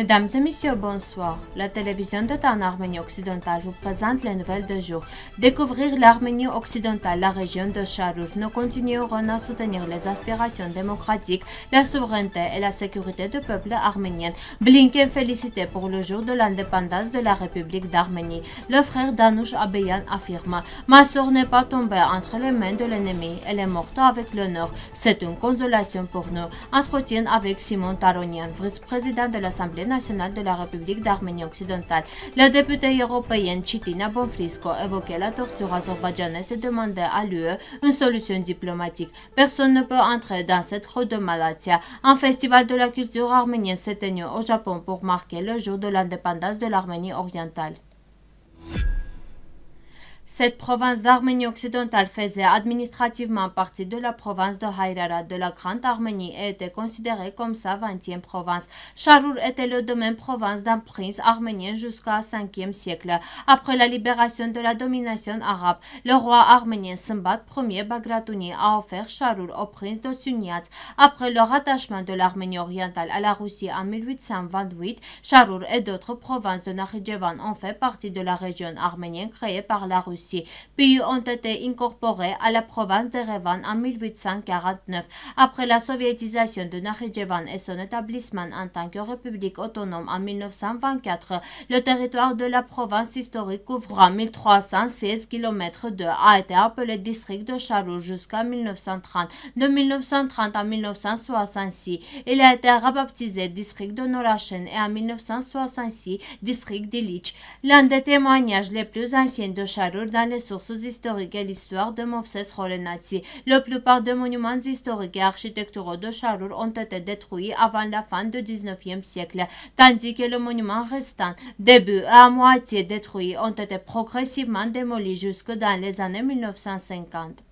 Mesdames et messieurs, bonsoir. La télévision de en Arménie occidentale vous présente les nouvelles de jour. Découvrir l'Arménie occidentale, la région de Charur. Nous continuerons à soutenir les aspirations démocratiques, la souveraineté et la sécurité du peuple arménien. Blinken félicité pour le jour de l'indépendance de la République d'Arménie. Le frère Danouch Abeyan affirme Ma soeur n'est pas tombée entre les mains de l'ennemi. Elle est morte avec l'honneur. C'est une consolation pour nous. Entretien avec Simon Taronian, vice-président de l'Assemblée nationale de la République d'Arménie occidentale. La députée européenne Chitina Bonfrisco évoquait la torture azerbaïdjanaise et demandait à l'UE une solution diplomatique. Personne ne peut entrer dans cette route de Malatia. Un festival de la culture arménienne s'est tenu au Japon pour marquer le jour de l'indépendance de l'Arménie orientale. Cette province d'Arménie occidentale faisait administrativement partie de la province de Haïrara de la Grande Arménie et était considérée comme sa 20e province. Charur était le domaine province d'un prince arménien jusqu'au 5e siècle. Après la libération de la domination arabe, le roi arménien Sembad Ier Bagratuni a offert Charur au prince de Sunyat. Après le rattachement de l'Arménie orientale à la Russie en 1828, Charur et d'autres provinces de Naridjevan ont fait partie de la région arménienne créée par la Russie. Puis pays ont été incorporés à la province d'Erevan en 1849 après la soviétisation de Nakhichevan et son établissement en tant que république autonome en 1924. Le territoire de la province historique couvrant 1316 km 2 a été appelé district de Charou jusqu'en 1930. De 1930 à 1966, il a été rebaptisé district de Norachen et en 1966 district d'Ilich. L'un des témoignages les plus anciens de Charou dans les sources historiques et l'histoire de Moses Rolenati. La plupart des monuments historiques et architecturaux de Charlour ont été détruits avant la fin du 19e siècle, tandis que le monument restant, début à moitié détruits, ont été progressivement démolis jusque dans les années 1950.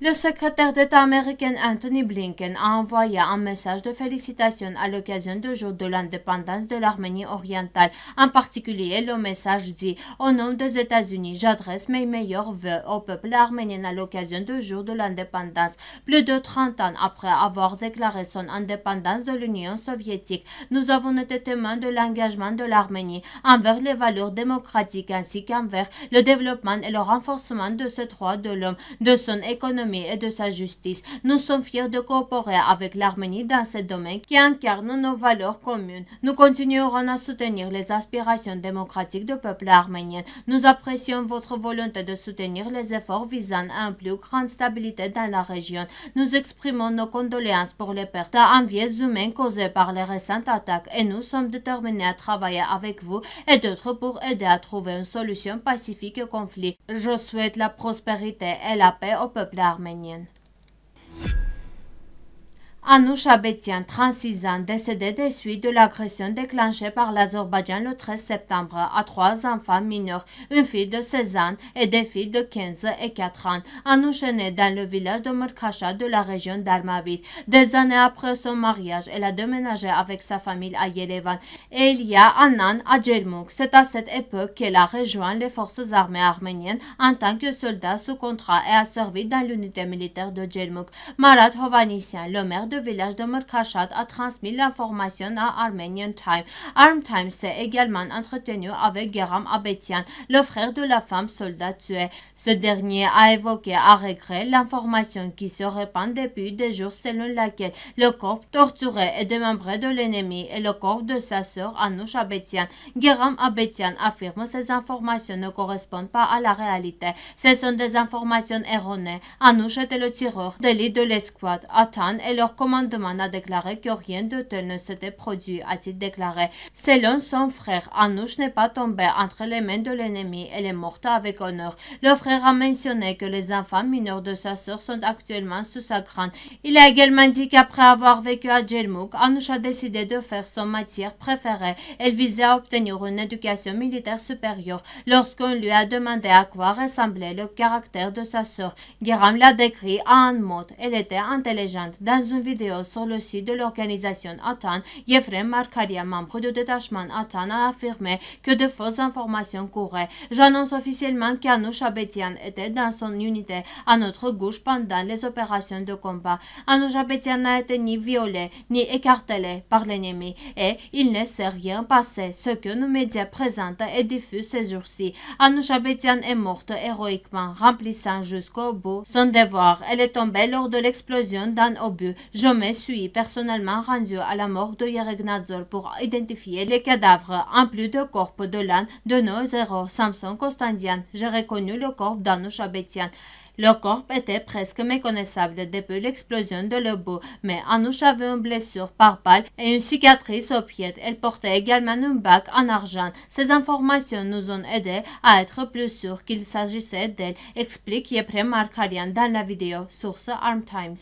Le secrétaire d'État américain Anthony Blinken a envoyé un message de félicitations à l'occasion du jour de l'indépendance de l'Arménie orientale. En particulier, le message dit Au nom des États-Unis, j'adresse mes meilleurs voeux au peuple arménien à l'occasion du jour de l'indépendance. Plus de 30 ans après avoir déclaré son indépendance de l'Union soviétique, nous avons été témoins de l'engagement de l'Arménie envers les valeurs démocratiques ainsi qu'envers le développement et le renforcement de ses droits de l'homme, de son économie et de sa justice. Nous sommes fiers de coopérer avec l'Arménie dans ce domaine qui incarne nos valeurs communes. Nous continuerons à soutenir les aspirations démocratiques du peuple arménien. Nous apprécions votre volonté de soutenir les efforts visant à une plus grande stabilité dans la région. Nous exprimons nos condoléances pour les pertes en vies humaines causées par les récentes attaques et nous sommes déterminés à travailler avec vous et d'autres pour aider à trouver une solution pacifique au conflit. Je souhaite la prospérité et la paix au peuple arménien. Amen. Anouch Abetian, 36 ans, décédé des suites de l'agression déclenchée par l'Azerbaïdjan le 13 septembre à trois enfants mineurs, une fille de 16 ans et des filles de 15 et 4 ans. Anouch est née dans le village de Murkasha de la région d'Armavir. Des années après son mariage, elle a déménagé avec sa famille à Yerevan et il y a un an à Djelmouk. C'est à cette époque qu'elle a rejoint les forces armées arméniennes en tant que soldat sous contrat et a servi dans l'unité militaire de Djelmouk. Marat Hovanissian, le maire de le village de Murkashat a transmis l'information à Armenian Time. Arm Time s'est également entretenu avec Geram Abetian, le frère de la femme soldat tuée. Ce dernier a évoqué à regret l'information qui se répand depuis des jours selon laquelle le corps torturé et démembré de l'ennemi et le corps de sa sœur Anouche Abetian. Geram Abetian affirme que ces informations ne correspondent pas à la réalité. Ce sont des informations erronées. Anouche était le tireur d'élite de l'escouade. Atan et leur commandant commandement a déclaré que rien de tel ne s'était produit, a-t-il déclaré. Selon son frère, Anouche n'est pas tombé entre les mains de l'ennemi et est morte avec honneur. Le frère a mentionné que les enfants mineurs de sa sœur sont actuellement sous sa garde. Il a également dit qu'après avoir vécu à Djelmouk, Anouche a décidé de faire son matière préférée. Elle visait à obtenir une éducation militaire supérieure. Lorsqu'on lui a demandé à quoi ressemblait le caractère de sa sœur, Guéram l'a décrit en un mot. Elle était intelligente. Dans une vidéo sur le site de l'organisation ATAN, Yefrem Markaria, membre du détachement ATAN, a affirmé que de fausses informations couraient. J'annonce officiellement qu'Anouch Abetian était dans son unité à notre gauche pendant les opérations de combat. Anouch Abetian n'a été ni violée ni écartelée par l'ennemi et il ne s'est rien passé, ce que nos médias présentent et diffusent ces jours-ci. Anouch Abetian est morte héroïquement, remplissant jusqu'au bout son devoir. Elle est tombée lors de l'explosion d'un obus. Je je me suis personnellement rendu à la mort de Yeregnadzor pour identifier les cadavres, en plus de corps de l'âne de nos héros Samson Costandian. J'ai reconnu le corps d'Anoush Abetian. Le corps était presque méconnaissable depuis l'explosion de l'obus, mais Anusha avait une blessure par balle et une cicatrice au pied. Elle portait également une bague en argent. Ces informations nous ont aidés à être plus sûrs qu'il s'agissait d'elle, explique Yepre Markarian dans la vidéo, source Arm Times.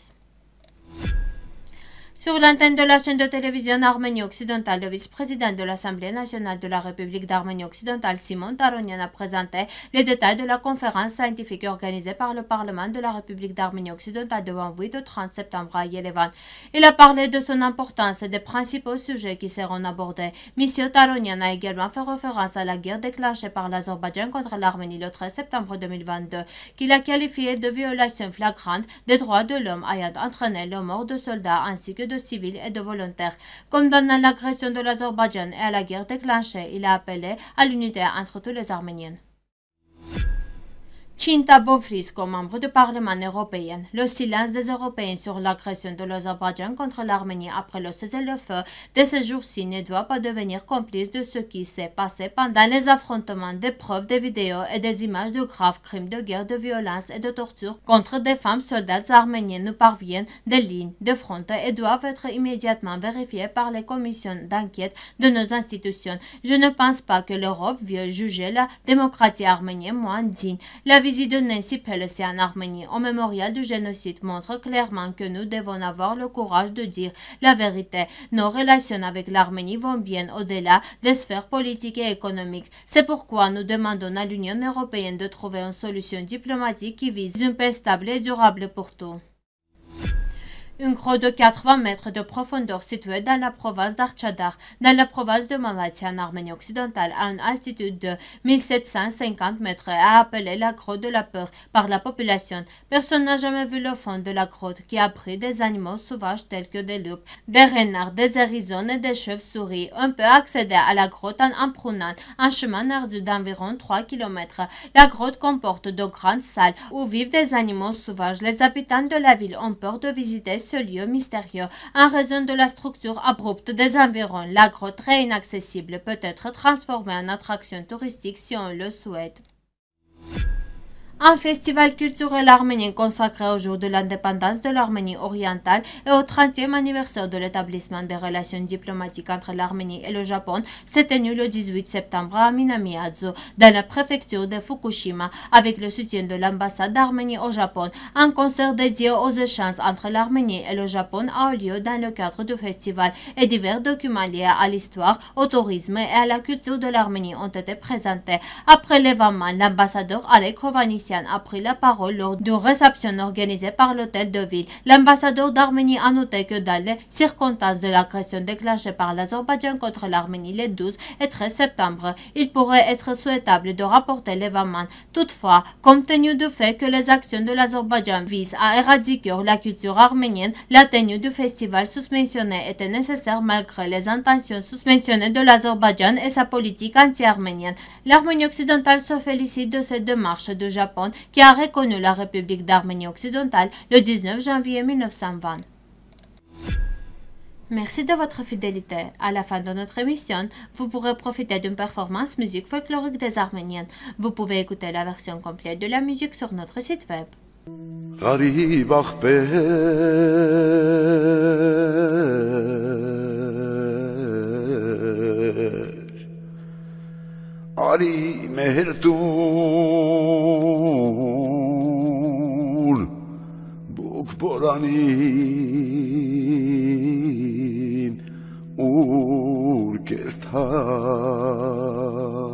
Sur l'antenne de la chaîne de télévision Arménie-Occidentale, le vice-président de l'Assemblée nationale de la République d'Arménie-Occidentale, Simon Taronian, a présenté les détails de la conférence scientifique organisée par le Parlement de la République d'Arménie-Occidentale devant vous le 30 septembre à Yerevan. Il a parlé de son importance et des principaux sujets qui seront abordés. Monsieur Taronian a également fait référence à la guerre déclenchée par l'Azerbaïdjan contre l'Arménie le 13 septembre 2022, qu'il a qualifiée de violation flagrante des droits de l'homme ayant entraîné le mort de soldats ainsi que de civils et de volontaires. Condamnant l'agression de l'Azerbaïdjan et à la guerre déclenchée, il a appelé à l'unité entre tous les Arméniens. Chinta Bofrisco, membre du Parlement européen, le silence des Européens sur l'agression de l'Azerbaïdjan contre l'Arménie après le cessez-le-feu de ces jours-ci ne doit pas devenir complice de ce qui s'est passé pendant les affrontements des preuves des vidéos et des images de graves crimes de guerre, de violence et de torture contre des femmes soldats arméniennes nous parviennent des lignes de front et doivent être immédiatement vérifiées par les commissions d'enquête de nos institutions. Je ne pense pas que l'Europe veuille juger la démocratie arménienne moins digne visite de Nancy Pelosi en Arménie au mémorial du génocide montre clairement que nous devons avoir le courage de dire la vérité. Nos relations avec l'Arménie vont bien au-delà des sphères politiques et économiques. C'est pourquoi nous demandons à l'Union européenne de trouver une solution diplomatique qui vise une paix stable et durable pour tous. Une grotte de 80 mètres de profondeur située dans la province d'Archadar, dans la province de Malatia en Arménie occidentale, à une altitude de 1750 mètres, a appelé la grotte de la peur par la population. Personne n'a jamais vu le fond de la grotte qui a pris des animaux sauvages tels que des loups, des renards, des erizones et des chauves-souris. On peut accéder à la grotte en empruntant un chemin ardu d'environ 3 km. La grotte comporte de grandes salles où vivent des animaux sauvages. Les habitants de la ville ont peur de visiter ce lieu mystérieux en raison de la structure abrupte des environs. La grotte inaccessible peut être transformée en attraction touristique si on le souhaite. Un festival culturel arménien consacré au jour de l'indépendance de l'Arménie orientale et au 30e anniversaire de l'établissement des relations diplomatiques entre l'Arménie et le Japon s'est tenu le 18 septembre à Minamiyazu dans la préfecture de Fukushima, avec le soutien de l'ambassade d'Arménie au Japon. Un concert dédié aux échanges entre l'Arménie et le Japon a eu lieu dans le cadre du festival et divers documents liés à l'histoire, au tourisme et à la culture de l'Arménie ont été présentés. Après l'événement, l'ambassadeur Alek Hovhannisyan a pris la parole lors d'une réception organisée par l'hôtel de ville. L'ambassadeur d'Arménie a noté que dans les circonstances de l'agression déclenchée par l'Azerbaïdjan contre l'Arménie les 12 et 13 septembre, il pourrait être souhaitable de rapporter l'événement. Toutefois, compte tenu du fait que les actions de l'Azerbaïdjan visent à éradiquer la culture arménienne, la tenue du festival sous-mentionné était nécessaire malgré les intentions sous-mentionnées de l'Azerbaïdjan et sa politique anti-arménienne. L'Arménie occidentale se félicite de cette démarche de Japon qui a reconnu la République d'Arménie occidentale le 19 janvier 1920. Merci de votre fidélité. À la fin de notre émission, vous pourrez profiter d'une performance musique folklorique des Arméniennes. Vous pouvez écouter la version complète de la musique sur notre site web. Boranin ur gertar